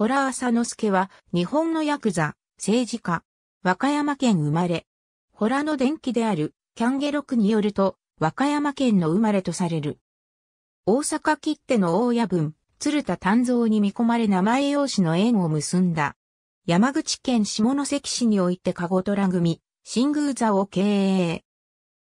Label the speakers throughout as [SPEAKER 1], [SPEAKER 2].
[SPEAKER 1] ホラー浅之助は、日本のヤクザ、政治家、和歌山県生まれ。ホラの伝記である、キャンゲロクによると、和歌山県の生まれとされる。大阪切手の大屋分、鶴田丹蔵に見込まれ名前用紙の縁を結んだ。山口県下関市において籠虎組、新宮座を経営。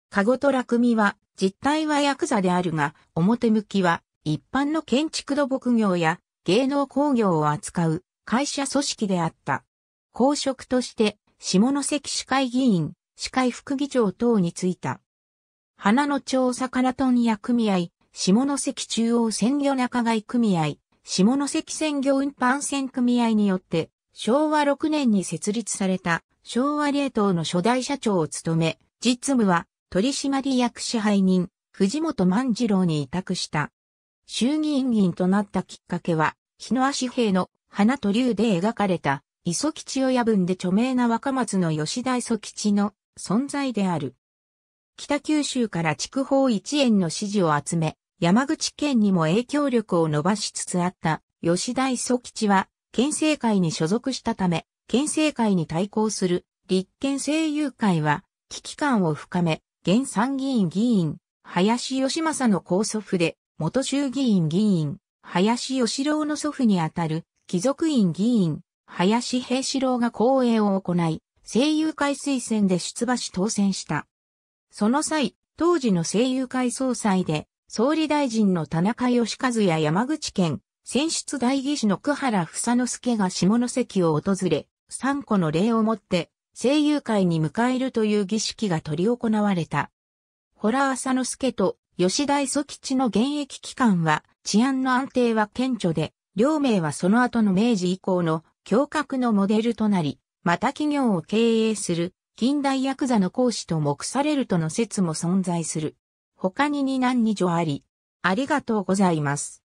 [SPEAKER 1] 籠虎組は、実態はヤクザであるが、表向きは、一般の建築土木業や芸能工業を扱う会社組織であった。公職として下関市会議員、市会副議長等に就いた。花の町魚問屋組合、下関中央鮮魚仲買組合、下関鮮魚運搬船組合によって、昭和6年に設立された昭和冷凍の初代社長を務め、実務は取締役支配人、藤本万次郎に委託した。衆議院議員となったきっかけは、日野足兵の花と竜で描かれた、磯吉親分で著名な若松の吉田磯吉の存在である。北九州から筑豊一円の支持を集め、山口県にも影響力を伸ばしつつあった吉田磯吉は、県政会に所属したため、県政会に対抗する立憲政友会は、危機感を深め、現参議院議員、林義正の高祖父で、元衆議院議員、林義郎の祖父にあたる、貴族院議員、林平四郎が講演を行い、声優会推薦で出馬し当選した。その際、当時の声優会総裁で、総理大臣の田中義和や山口県、選出代議士の久原房之助が下関を訪れ、3個の礼をもって、声優会に迎えるという儀式が取り行われた。ホラー浅之助と吉田磯吉の現役期間は治安の安定は顕著で、両名はその後の明治以降の教格のモデルとなり、また企業を経営する近代ヤクザの講師と目されるとの説も存在する。他に二男二女あり、ありがとうございます。